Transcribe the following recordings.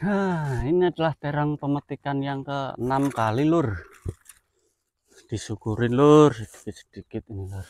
Nah, ini adalah terang pemetikan yang ke enam kali, Lur. Disyukurin, Lur, sedikit-sedikit ini, Lur.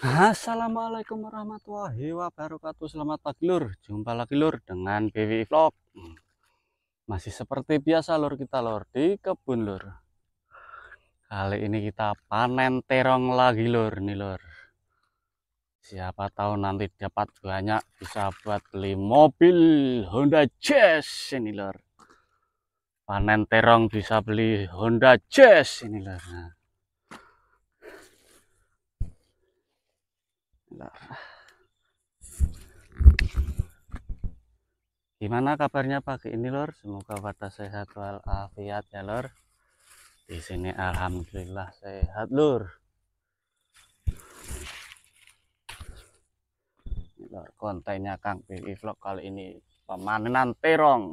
Assalamualaikum warahmatullahi wabarakatuh Selamat pagi lur Jumpa lagi lur dengan BWI Vlog hmm. Masih seperti biasa lur kita lur Di kebun lur Kali ini kita panen terong lagi lur Nih lur Siapa tahu nanti dapat banyak Bisa buat beli mobil Honda Jazz Ini lur Panen terong bisa beli Honda Jazz Ini lur nah Gimana kabarnya pagi ini, Lor? Semoga pada sehat walafiat ya, Lor. Di sini alhamdulillah sehat, Lur. Lor, kontennya Kang Billy Vlog kali ini pemanenan terong.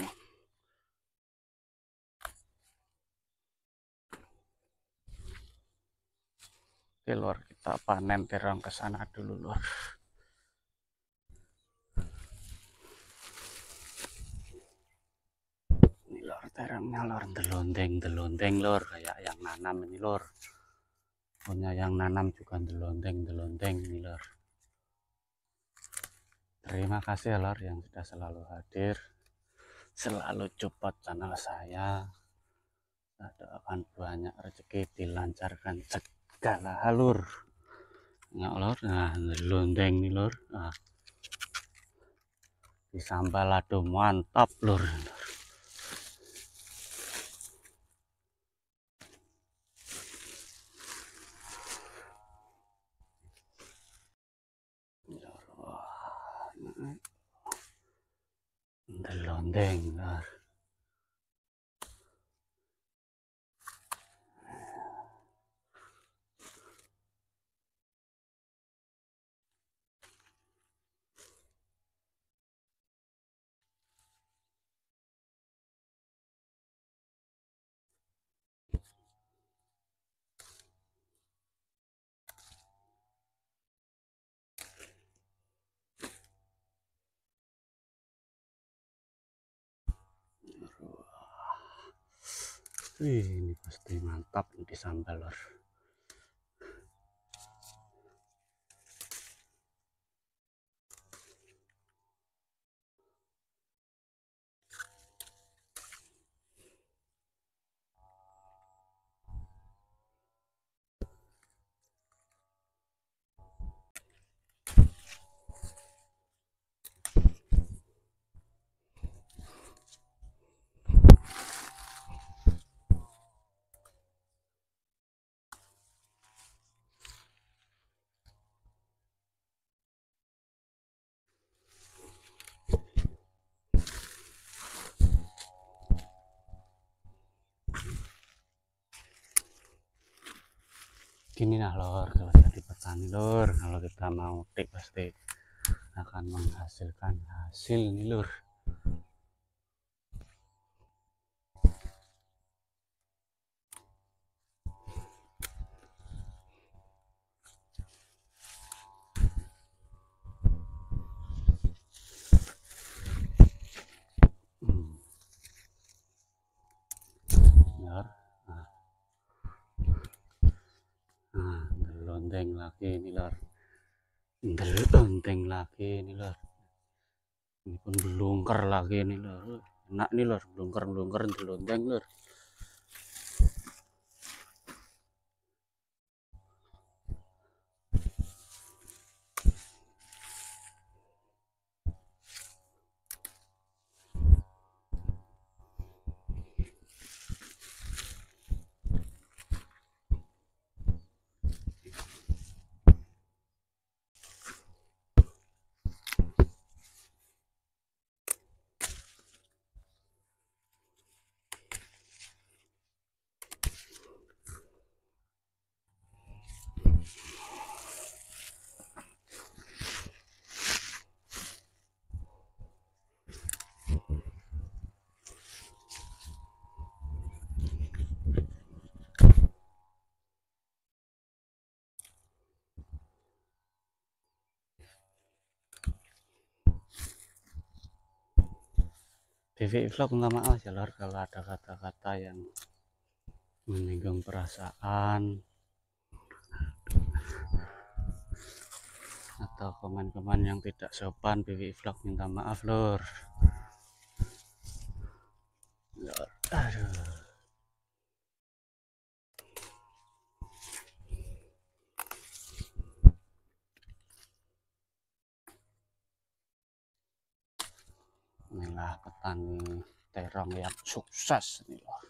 Oke lor, kita panen terong ke sana dulu lor. Ini lor terongnya lor, delondeng delondeng lor kayak yang nanam ini lor. Punya yang nanam juga delondeng delondeng ini lor. Terima kasih ya, lor yang sudah selalu hadir, selalu cepat channel saya. Saya doakan banyak rezeki dilancarkan cek Gala halur. Nggak lor, nah lonteng ah, nih lor. Nah. Disambal aduh mantap lor. Lonteng nah. Wih, ini pasti mantap di sambal lor. gini nah lor kalau jadi petani lor kalau kita mau tik pasti akan menghasilkan hasil nih lagi ini lor belenteng lagi ini lor ini pun belungker lagi ini lor enak nih lor belungker belungker belenteng lor PV vlog minta maaf ya lor kalau ada kata-kata yang menyinggung perasaan atau komen-komen yang tidak sopan PV vlog minta maaf lor aduh terong yang sukses ini loh.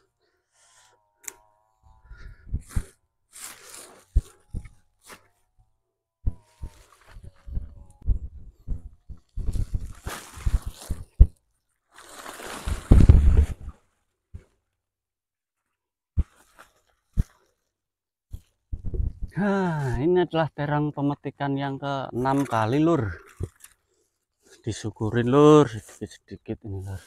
Nah, ini adalah terang pemetikan yang ke enam kali, Lur. Disyukurin, Lur, sedikit-sedikit ini, Lur.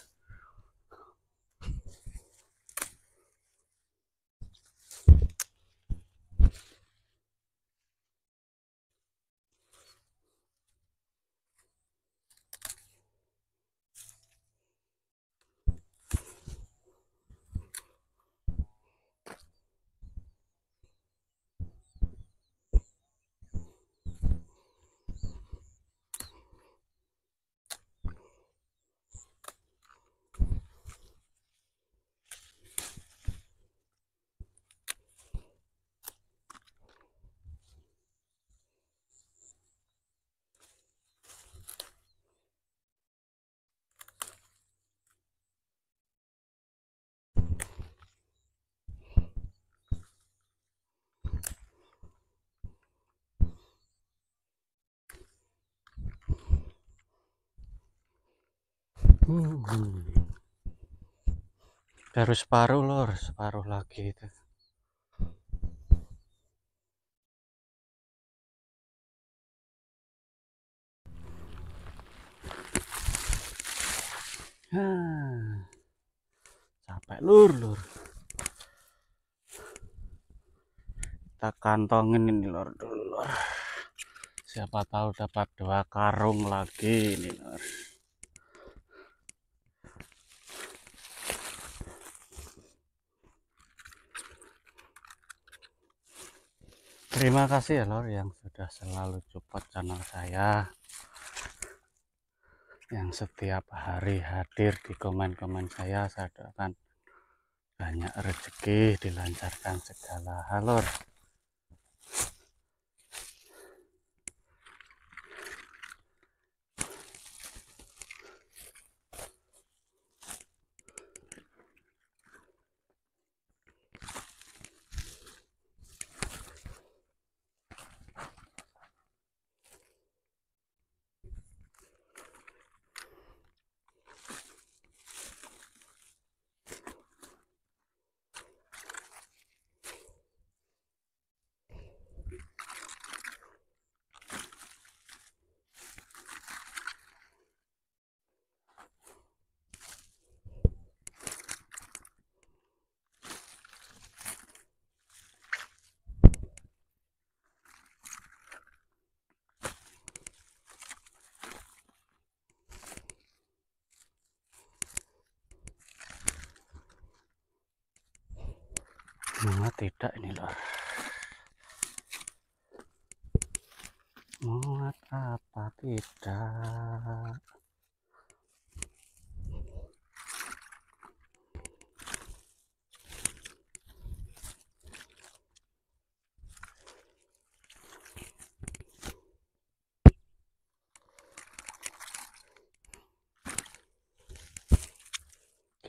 Baru separuh lor, separuh lagi itu. Hah, Capek lur lur. Kita kantongin ini lor dulu Siapa tahu dapat dua karung lagi ini lor. terima kasih ya lor yang sudah selalu support channel saya yang setiap hari hadir di komen-komen saya saya doakan banyak rezeki dilancarkan segala halor bunga tidak ini lor. Muat apa tidak?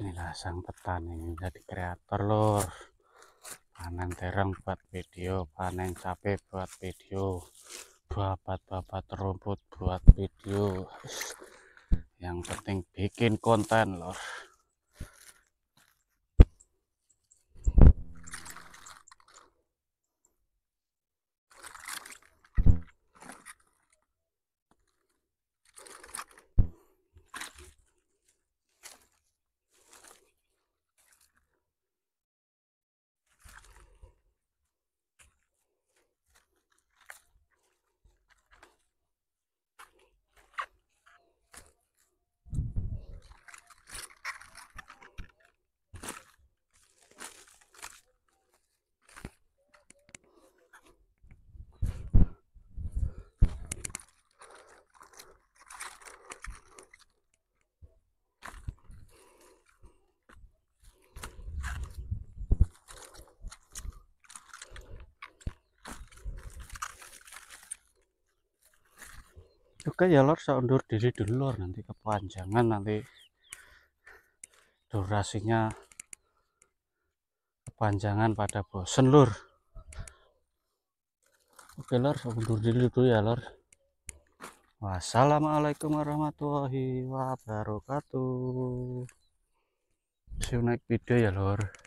inilah sang petani jadi kreator lor panen tereng buat video panen cabe buat video babat-babat rumput buat video yang penting bikin konten lor Oke ya lor, saya undur diri dulu lor nanti kepanjangan nanti durasinya kepanjangan pada bosen lur. Oke lor, saya undur diri dulu ya lor. Wassalamualaikum warahmatullahi wabarakatuh. See you next video ya lor.